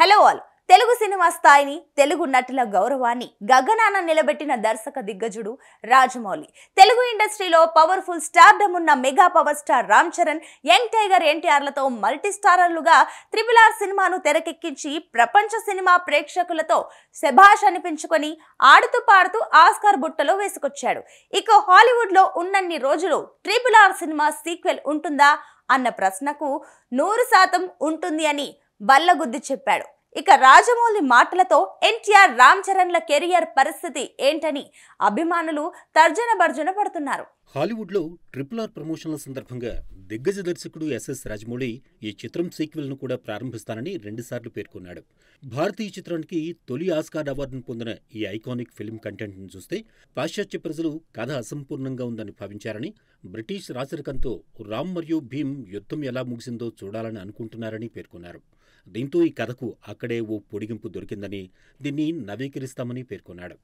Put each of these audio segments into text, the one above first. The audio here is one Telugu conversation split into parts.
హలో ఆల్ తెలుగు సినిమా స్థాయిని తెలుగు నటుల గౌరవాన్ని గగనాన నిలబెట్టిన దర్శక దిగ్గజుడు రాజమౌళి తెలుగు ఇండస్ట్రీలో పవర్ఫుల్ స్టార్డమ్ ఉన్న mega power star Ram Charan young tiger ఎన్టీఆర్లతో మల్టీ స్టారర్లుగా త్రిపుల్ ఆర్ సినిమాను తెరకెక్కించి ప్రపంచ సినిమా ప్రేక్షకులతో శభాష్ అనిపించుకొని ఆడుతూ పాడుతూ ఆస్కార్ బుట్టలో వేసుకొచ్చాడు ఇక హాలీవుడ్లో ఉన్నన్ని రోజులు ట్రిపుల్ ఆర్ సినిమా సీక్వెల్ ఉంటుందా అన్న ప్రశ్నకు నూరు శాతం ఉంటుంది అని బల్లగుద్ది చెప్పాడు ఇక రాజమౌళి మాటలతో ఎన్టీఆర్ రామ్ చరణ్ ల కెరియర్ పరిస్థితి ఏంటని అభిమానులు తర్జన భర్జన పడుతున్నారు హాలీవుడ్లో ట్రిపుల్ ఆర్ ప్రమోషన్ల సందర్భంగా దిగ్గజ దర్శకుడు ఎస్ఎస్ రాజమౌళి ఈ చిత్రం సీక్వెల్ను కూడా ప్రారంభిస్తానని రెండుసార్లు పేర్కొన్నాడు భారతీయ చిత్రానికి తొలి ఆస్కార్ అవార్డును పొందిన ఈ ఐకానిక్ ఫిల్మ్ కంటెంట్ను చూస్తే పాశ్చాత్య ప్రజలు కథ అసంపూర్ణంగా ఉందని భావించారని బ్రిటిష్ రాచరికంతో రామ్ మరియు భీమ్ యుద్ధం ఎలా ముగిసిందో చూడాలని అనుకుంటున్నారని పేర్కొన్నారు దీంతో ఈ కథకు అక్కడే ఓ పొడిగింపు దొరికిందని దీన్ని నవీకరిస్తామని పేర్కొన్నాడు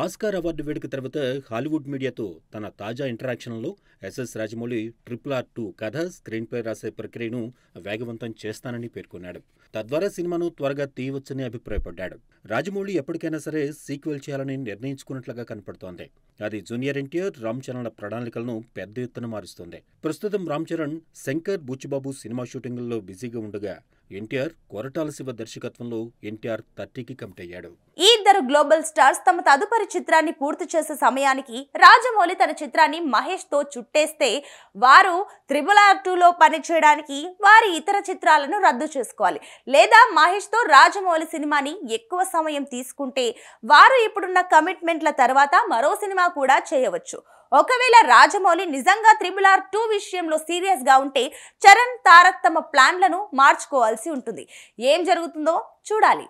ఆస్కార్ అవార్డు వేడుక తర్వాత హాలీవుడ్ మీడియాతో తన తాజా ఇంటరాక్షన్లో SS Rajamouli triple R two కథ స్క్రీన్పై రాసే ప్రక్రియను వేగవంతం చేస్తానని పేర్కొన్నాడు తద్వారా సినిమాను త్వరగా తీయవచ్చని అభిప్రాయపడ్డాడు రాజమౌళి ఎప్పటికైనా సరే సీక్వెల్ చేయాలని నిర్ణయించుకున్నట్లుగా కనపడుతోంది అది జూనియర్ ఎన్టీఆర్ రామ్ చరణ్ల ప్రణాళికలను పెద్ద ఎత్తున మారుస్తోంది ప్రస్తుతం రామ్ చరణ్ శంకర్ బుచ్చిబాబు సినిమా షూటింగుల్లో బిజీగా ఉండగా ఎన్టీఆర్ కొరటాల శివ దర్శకత్వంలో ఎన్టీఆర్ థర్టీకి కమిట్ అయ్యాడు ఈ ఇద్దరు గ్లోబల్ స్టార్స్ తమ తదుపరి చిత్రాన్ని పూర్తి చేసే సమయానికి రాజమౌళి తన చిత్రాన్ని మహేష్తో చుట్టేస్తే వారు త్రిబుల్ ఆర్ టూలో పనిచేయడానికి వారి ఇతర చిత్రాలను రద్దు చేసుకోవాలి లేదా మహేష్తో రాజమౌళి సినిమాని ఎక్కువ సమయం తీసుకుంటే వారు ఇప్పుడున్న కమిట్మెంట్ల తర్వాత మరో సినిమా కూడా చేయవచ్చు ఒకవేళ రాజమౌళి నిజంగా త్రిబుల్ ఆర్ టూ విషయంలో సీరియస్గా ఉంటే చరణ్ తారక్ తమ ప్లాన్లను మార్చుకోవాల్సి ఉంటుంది ఏం జరుగుతుందో చూడాలి